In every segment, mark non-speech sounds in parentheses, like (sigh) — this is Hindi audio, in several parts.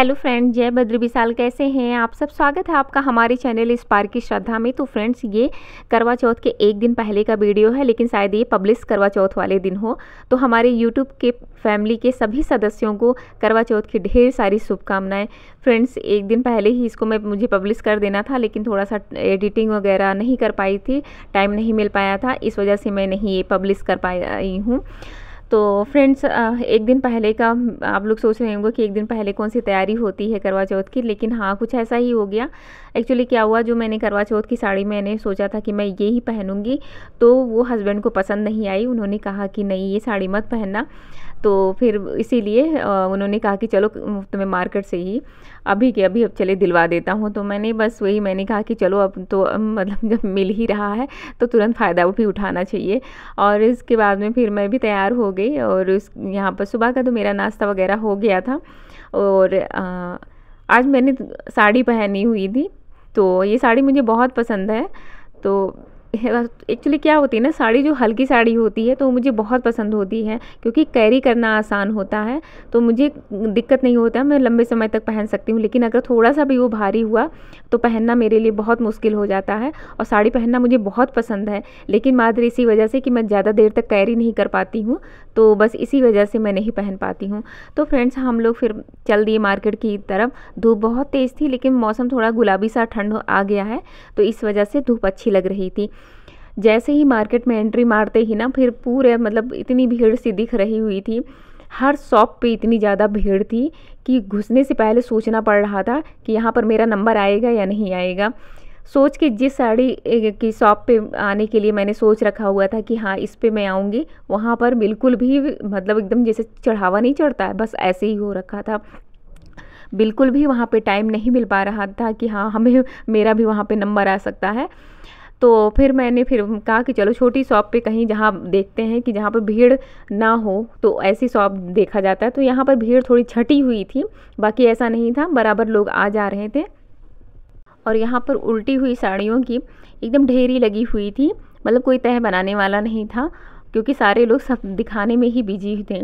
हेलो फ्रेंड जय बद्री विशाल कैसे हैं आप सब स्वागत है आपका हमारे चैनल स्पार की श्रद्धा में तो फ्रेंड्स ये करवा चौथ के एक दिन पहले का वीडियो है लेकिन शायद ये पब्लिश करवा चौथ वाले दिन हो तो हमारे यूट्यूब के फैमिली के सभी सदस्यों को करवा चौथ की ढेर सारी शुभकामनाएं फ्रेंड्स एक दिन पहले ही इसको मैं मुझे पब्लिश कर देना था लेकिन थोड़ा सा एडिटिंग वगैरह नहीं कर पाई थी टाइम नहीं मिल पाया था इस वजह से मैं नहीं ये पब्लिश कर पाई हूँ तो फ्रेंड्स एक दिन पहले का आप लोग सोच रहे होंगे कि एक दिन पहले कौन सी तैयारी होती है करवा चौथ की लेकिन हाँ कुछ ऐसा ही हो गया एक्चुअली क्या हुआ जो मैंने करवा चौथ की साड़ी मैंने सोचा था कि मैं ये ही पहनूँगी तो वो हस्बैंड को पसंद नहीं आई उन्होंने कहा कि नहीं ये साड़ी मत पहनना तो फिर इसीलिए उन्होंने कहा कि चलो तुम्हें मार्केट से ही अभी के अभी अब चले दिलवा देता हूँ तो मैंने बस वही मैंने कहा कि चलो अब तो मतलब जब मिल ही रहा है तो तुरंत फ़ायदा भी उठाना चाहिए और इसके बाद में फिर मैं भी तैयार हो गई और उस यहाँ पर सुबह का तो मेरा नाश्ता वगैरह हो गया था और आज मैंने साड़ी पहनी हुई थी तो ये साड़ी मुझे बहुत पसंद है तो एक्चुअली क्या होती है ना साड़ी जो हल्की साड़ी होती है तो मुझे बहुत पसंद होती है क्योंकि कैरी करना आसान होता है तो मुझे दिक्कत नहीं होता मैं लंबे समय तक पहन सकती हूँ लेकिन अगर थोड़ा सा भी वो भारी हुआ तो पहनना मेरे लिए बहुत मुश्किल हो जाता है और साड़ी पहनना मुझे बहुत पसंद है लेकिन मात्र इसी वजह से कि मैं ज़्यादा देर तक कैरी नहीं कर पाती हूँ तो बस इसी वजह से मैं नहीं पहन पाती हूँ तो फ्रेंड्स हम लोग फिर चल दिए मार्केट की तरफ धूप बहुत तेज़ थी लेकिन मौसम थोड़ा गुलाबी सा ठंड आ गया है तो इस वजह से धूप अच्छी लग रही थी जैसे ही मार्केट में एंट्री मारते ही ना फिर पूरे मतलब इतनी भीड़ सी दिख रही हुई थी हर शॉप पे इतनी ज़्यादा भीड़ थी कि घुसने से पहले सोचना पड़ रहा था कि यहाँ पर मेरा नंबर आएगा या नहीं आएगा सोच के जिस साड़ी की शॉप पे आने के लिए मैंने सोच रखा हुआ था कि हाँ इस पे मैं आऊँगी वहाँ पर बिल्कुल भी मतलब एकदम जैसे चढ़ावा नहीं चढ़ता है बस ऐसे ही हो रखा था बिल्कुल भी वहाँ पे टाइम नहीं मिल पा रहा था कि हाँ हमें मेरा भी वहाँ पे नंबर आ सकता है तो फिर मैंने फिर कहा कि चलो छोटी शॉप पे कहीं जहाँ देखते हैं कि जहाँ पर भीड़ ना हो तो ऐसी शॉप देखा जाता है तो यहाँ पर भीड़ थोड़ी छटी हुई थी बाकी ऐसा नहीं था बराबर लोग आ जा रहे थे और यहाँ पर उल्टी हुई साड़ियों की एकदम ढेरी लगी हुई थी मतलब कोई तह बनाने वाला नहीं था क्योंकि सारे लोग सब दिखाने में ही बिजी थे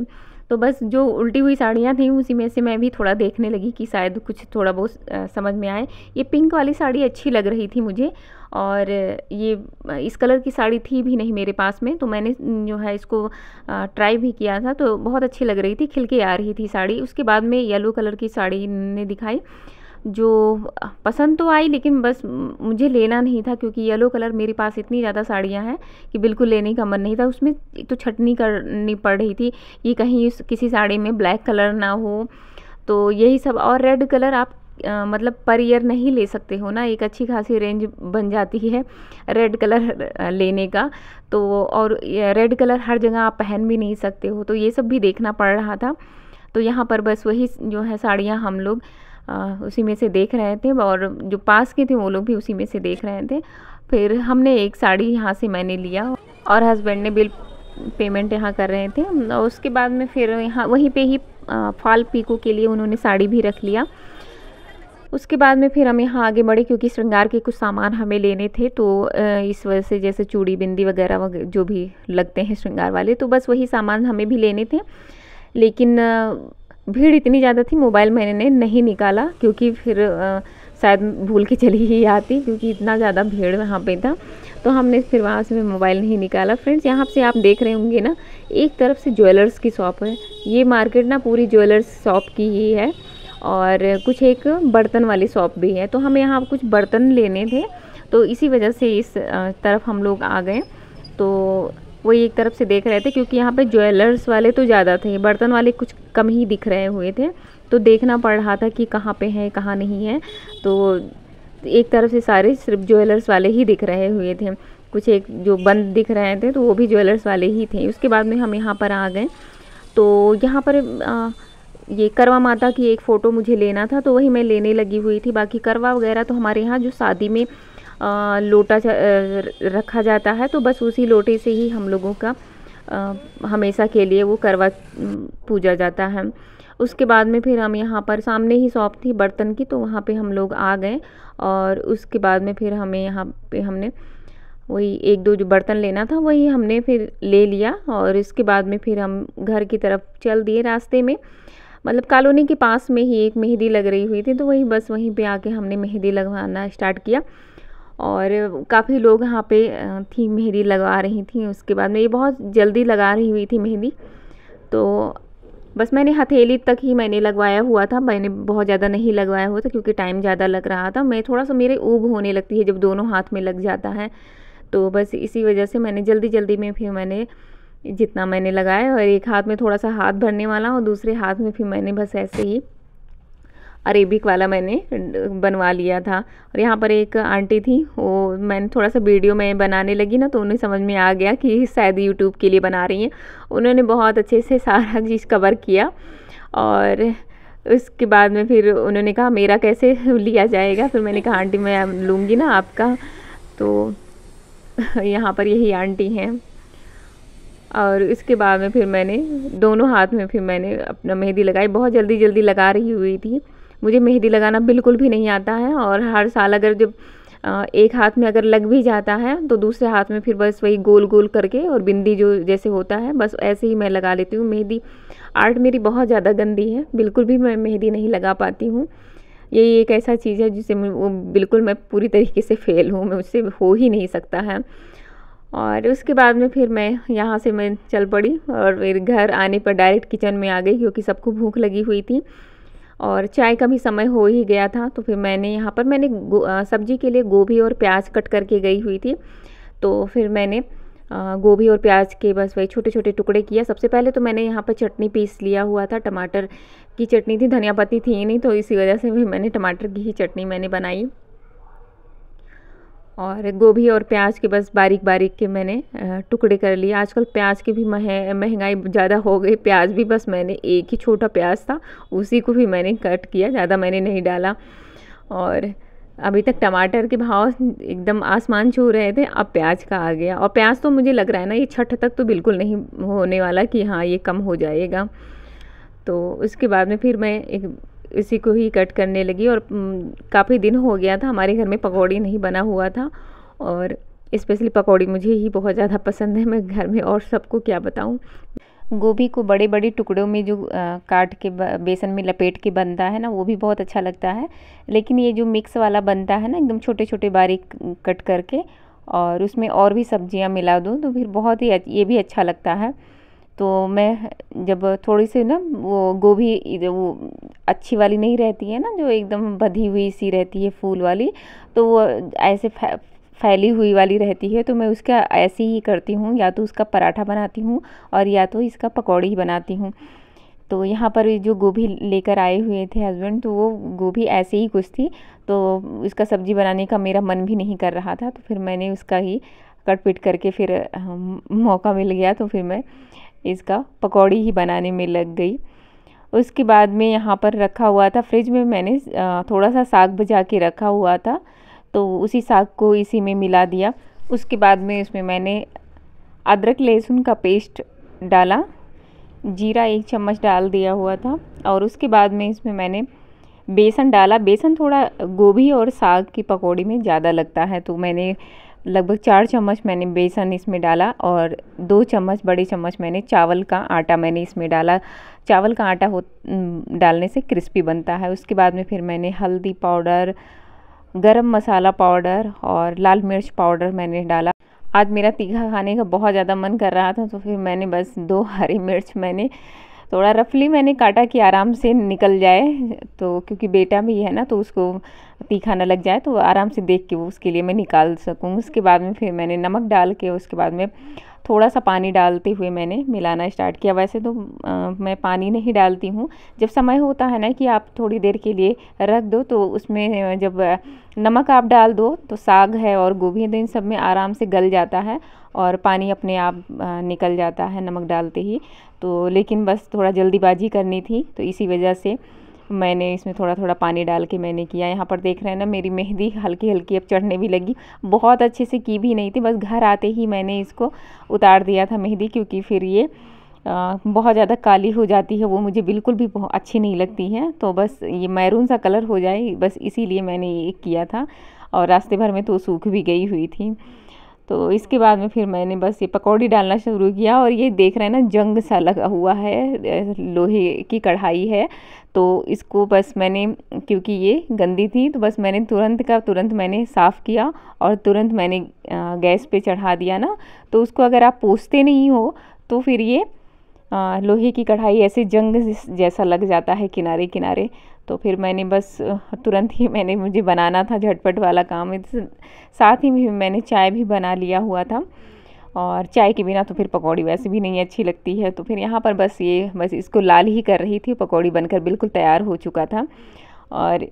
तो बस जो उल्टी हुई साड़ियाँ थी उसी में से मैं भी थोड़ा देखने लगी कि शायद कुछ थोड़ा बहुत समझ में आए ये पिंक वाली साड़ी अच्छी लग रही थी मुझे और ये इस कलर की साड़ी थी भी नहीं मेरे पास में तो मैंने जो है इसको ट्राई भी किया था तो बहुत अच्छी लग रही थी खिलके आ रही थी साड़ी उसके बाद में येलो कलर की साड़ी ने दिखाई जो पसंद तो आई लेकिन बस मुझे लेना नहीं था क्योंकि येलो कलर मेरे पास इतनी ज़्यादा साड़ियाँ हैं कि बिल्कुल लेने का मन नहीं था उसमें तो छटनी करनी पड़ रही थी ये कहीं किसी साड़ी में ब्लैक कलर ना हो तो यही सब और रेड कलर आप आ, मतलब पर ईयर नहीं ले सकते हो ना एक अच्छी खासी रेंज बन जाती है रेड कलर लेने का तो और रेड कलर हर जगह आप पहन भी नहीं सकते हो तो ये सब भी देखना पड़ रहा था तो यहाँ पर बस वही जो है साड़ियाँ हम लोग उसी में से देख रहे थे और जो पास के थे वो लोग भी उसी में से देख रहे थे फिर हमने एक साड़ी यहाँ से मैंने लिया और हस्बैंड ने बिल पेमेंट यहाँ कर रहे थे और उसके बाद में फिर यहाँ वहीं पे ही फाल पीको के लिए उन्होंने साड़ी भी रख लिया उसके बाद में फिर हम यहाँ आगे बढ़े क्योंकि श्रृंगार के कुछ सामान हमें लेने थे तो इस वजह से जैसे चूड़ी बिंदी वगैरह जो भी लगते हैं श्रृंगार वाले तो बस वही सामान हमें भी लेने थे लेकिन भीड़ इतनी ज़्यादा थी मोबाइल मैंने नहीं निकाला क्योंकि फिर शायद भूल के चली ही आती क्योंकि इतना ज़्यादा भीड़ वहाँ पे था तो हमने फिर वहाँ से मोबाइल नहीं निकाला फ्रेंड्स यहाँ से आप देख रहे होंगे ना एक तरफ से ज्वेलर्स की शॉप है ये मार्केट ना पूरी ज्वेलर्स शॉप की ही है और कुछ एक बर्तन वाली शॉप भी है तो हमें यहाँ कुछ बर्तन लेने थे तो इसी वजह से इस तरफ हम लोग आ गए तो वो एक तरफ से देख रहे थे क्योंकि यहाँ पे ज्वेलर्स वाले तो ज़्यादा थे बर्तन वाले कुछ कम ही दिख रहे हुए थे तो देखना पड़ रहा था कि कहाँ पे हैं कहाँ नहीं है तो एक तरफ से सारे सिर्फ ज्वेलर्स वाले ही दिख रहे हुए थे कुछ एक जो बंद दिख रहे थे तो वो भी ज्वेलर्स वाले ही थे उसके बाद में हम यहाँ पर आ गए तो यहाँ पर आ, ये करवा माता की एक फ़ोटो मुझे लेना था तो वही मैं लेने लगी हुई थी बाकी करवा वगैरह तो हमारे यहाँ जो शादी में लोटा रखा जाता है तो बस उसी लोटे से ही हम लोगों का हमेशा के लिए वो करवा पूजा जाता है उसके बाद में फिर हम यहाँ पर सामने ही शॉप थी बर्तन की तो वहाँ पे हम लोग आ गए और उसके बाद में फिर हमें यहाँ पे हमने वही एक दो जो बर्तन लेना था वही हमने फिर ले लिया और इसके बाद में फिर हम घर की तरफ चल दिए रास्ते में मतलब कॉलोनी के पास में ही एक मेहंदी लग रही हुई थी तो वही बस वहीं पे आके हमने मेहंदी लगवाना स्टार्ट किया और काफ़ी लोग यहाँ पे थी मेहंदी लगा रही थी उसके बाद में ये बहुत जल्दी लगा रही हुई थी मेहंदी तो बस मैंने हथेली तक ही मैंने लगवाया हुआ था मैंने बहुत ज़्यादा नहीं लगवाया हुआ था क्योंकि टाइम ज़्यादा लग रहा था मैं थोड़ा सा मेरे ऊब होने लगती है जब दोनों हाथ में लग जाता है तो बस इसी वजह से मैंने जल्दी जल्दी में फिर मैंने जितना मैंने लगाया और एक हाथ में थोड़ा सा हाथ भरने वाला और दूसरे हाथ में फिर मैंने बस ऐसे ही अरेबिक वाला मैंने बनवा लिया था और यहाँ पर एक आंटी थी वो मैंने थोड़ा सा वीडियो में बनाने लगी ना तो उन्हें समझ में आ गया कि शायद यूट्यूब के लिए बना रही हैं उन्होंने बहुत अच्छे से सारा चीज़ कवर किया और उसके बाद में फिर उन्होंने कहा मेरा कैसे लिया जाएगा फिर मैंने कहा आंटी मैं लूँगी ना आपका तो (laughs) यहाँ पर यही आंटी हैं और इसके बाद में फिर मैंने दोनों हाथ में फिर मैंने अपना मेहंदी लगाई बहुत जल्दी जल्दी लगा रही हुई थी मुझे मेहंदी लगाना बिल्कुल भी नहीं आता है और हर साल अगर जब एक हाथ में अगर लग भी जाता है तो दूसरे हाथ में फिर बस वही गोल गोल करके और बिंदी जो जैसे होता है बस ऐसे ही मैं लगा लेती हूँ मेहंदी आर्ट मेरी बहुत ज़्यादा गंदी है बिल्कुल भी मैं मेहंदी नहीं लगा पाती हूँ यही एक ऐसा चीज़ है जिसे वो बिल्कुल मैं पूरी तरीके से फ़ेल हूँ मैं उससे हो ही नहीं सकता है और उसके बाद में फिर मैं यहाँ से मैं चल पड़ी और फिर घर आने पर डायरेक्ट किचन में आ गई क्योंकि सबको भूख लगी हुई थी और चाय का भी समय हो ही गया था तो फिर मैंने यहाँ पर मैंने सब्जी के लिए गोभी और प्याज कट करके गई हुई थी तो फिर मैंने गोभी और प्याज के बस वही छोटे छोटे टुकड़े किया सबसे पहले तो मैंने यहाँ पर चटनी पीस लिया हुआ था टमाटर की चटनी थी धनिया पत्ती थी नहीं तो इसी वजह से भी मैंने टमाटर की ही चटनी मैंने बनाई और गोभी और प्याज के बस बारीक बारीक के मैंने टुकड़े कर लिए आजकल प्याज की भी मह महंगाई ज़्यादा हो गई प्याज भी बस मैंने एक ही छोटा प्याज था उसी को भी मैंने कट किया ज़्यादा मैंने नहीं डाला और अभी तक टमाटर के भाव एकदम आसमान छू रहे थे अब प्याज का आ गया और प्याज तो मुझे लग रहा है ना ये छठ तक तो बिल्कुल नहीं होने वाला कि हाँ ये कम हो जाएगा तो उसके बाद में फिर मैं एक इसी को ही कट करने लगी और काफ़ी दिन हो गया था हमारे घर में पकौड़ी नहीं बना हुआ था और इस्पेशली पकौड़ी मुझे ही बहुत ज़्यादा पसंद है मैं घर में और सबको क्या बताऊँ गोभी को बड़े बड़े टुकड़ों में जो आ, काट के बेसन में लपेट के बनता है ना वो भी बहुत अच्छा लगता है लेकिन ये जो मिक्स वाला बनता है ना एकदम छोटे छोटे बारीक कट करके और उसमें और भी सब्जियां मिला दूँ तो फिर बहुत ही ये भी अच्छा लगता है तो मैं जब थोड़ी सी ना वो गोभी वो अच्छी वाली नहीं रहती है ना जो एकदम बधी हुई सी रहती है फूल वाली तो वो ऐसे फैली हुई वाली रहती है तो मैं उसका ऐसे ही करती हूँ या तो उसका पराठा बनाती हूँ और या तो इसका पकौड़ी बनाती हूँ तो यहाँ पर जो गोभी लेकर आए हुए थे हस्बैंड तो वो गोभी ऐसे ही कुछ थी तो उसका सब्ज़ी बनाने का मेरा मन भी नहीं कर रहा था तो फिर मैंने उसका ही कट पिट करके फिर मौका मिल गया तो फिर मैं इसका पकौड़ी ही बनाने में लग गई उसके बाद में यहाँ पर रखा हुआ था फ्रिज में मैंने थोड़ा सा साग भजा के रखा हुआ था तो उसी साग को इसी में मिला दिया उसके बाद में उसमें मैंने अदरक लहसुन का पेस्ट डाला जीरा एक चम्मच डाल दिया हुआ था और उसके बाद में इसमें मैंने बेसन डाला बेसन थोड़ा गोभी और साग की पकौड़ी में ज़्यादा लगता है तो मैंने लगभग चार चम्मच मैंने बेसन इसमें डाला और दो चम्मच बड़े चम्मच मैंने चावल का आटा मैंने इसमें डाला चावल का आटा हो डालने से क्रिस्पी बनता है उसके बाद में फिर मैंने हल्दी पाउडर गरम मसाला पाउडर और लाल मिर्च पाउडर मैंने डाला आज मेरा तीखा खाने का बहुत ज़्यादा मन कर रहा था तो फिर मैंने बस दो हरी मिर्च मैंने थोड़ा रफली मैंने काटा कि आराम से निकल जाए तो क्योंकि बेटा भी है ना तो उसको तीखा ना लग जाए तो आराम से देख के वो उसके लिए मैं निकाल सकूँ उसके बाद में फिर मैंने नमक डाल के उसके बाद में थोड़ा सा पानी डालते हुए मैंने मिलाना स्टार्ट किया वैसे तो आ, मैं पानी नहीं डालती हूँ जब समय होता है ना कि आप थोड़ी देर के लिए रख दो तो उसमें जब नमक आप डाल दो तो साग है और गोभी है तो इन सब में आराम से गल जाता है और पानी अपने आप निकल जाता है नमक डालते ही तो लेकिन बस थोड़ा जल्दीबाजी करनी थी तो इसी वजह से मैंने इसमें थोड़ा थोड़ा पानी डाल के मैंने किया यहाँ पर देख रहे हैं ना मेरी मेहंदी हल्की हल्की अब चढ़ने भी लगी बहुत अच्छे से की भी नहीं थी बस घर आते ही मैंने इसको उतार दिया था मेहंदी क्योंकि फिर ये आ, बहुत ज़्यादा काली हो जाती है वो मुझे बिल्कुल भी अच्छी नहीं लगती है तो बस ये मैरून सा कलर हो जाए बस इसीलिए मैंने ये किया था और रास्ते भर में तो सूख भी गई हुई थी तो इसके बाद में फिर मैंने बस ये पकौड़ी डालना शुरू किया और ये देख रहे हैं ना जंग सा लगा हुआ है लोहे की कढ़ाई है तो इसको बस मैंने क्योंकि ये गंदी थी तो बस मैंने तुरंत का तुरंत मैंने साफ़ किया और तुरंत मैंने गैस पे चढ़ा दिया ना तो उसको अगर आप पोसते नहीं हो तो फिर ये लोहे की कढ़ाई ऐसे जंग जैसा लग जाता है किनारे किनारे तो फिर मैंने बस तुरंत ही मैंने मुझे बनाना था झटपट वाला काम साथ ही मैंने चाय भी बना लिया हुआ था और चाय के बिना तो फिर पकौड़ी वैसे भी नहीं अच्छी लगती है तो फिर यहाँ पर बस ये बस इसको लाल ही कर रही थी पकौड़ी बनकर बिल्कुल तैयार हो चुका था और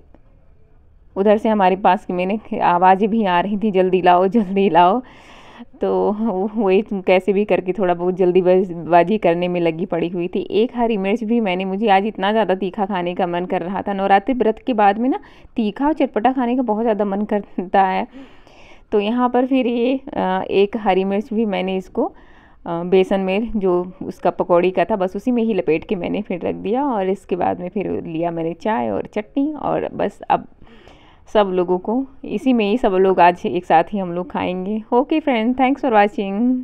उधर से हमारे पास की मैंने आवाज़ें भी आ रही थी जल्दी लाओ (laughs) जल्दी लाओ तो वही कैसे भी करके थोड़ा बहुत जल्दी बाजी करने में लगी पड़ी हुई थी एक हरी मिर्च भी मैंने मुझे आज इतना ज़्यादा तीखा खाने का मन कर रहा था नवरात्रि व्रत के बाद में ना तीखा और चटपटा खाने का बहुत ज़्यादा मन करता है तो यहाँ पर फिर ये एक हरी मिर्च भी मैंने इसको बेसन में जो उसका पकौड़ी का था बस उसी में ही लपेट के मैंने फिर रख दिया और इसके बाद में फिर लिया मैंने चाय और चटनी और बस अब सब लोगों को इसी में ही सब लोग आज एक साथ ही हम लोग खाएंगे okay friend thanks for watching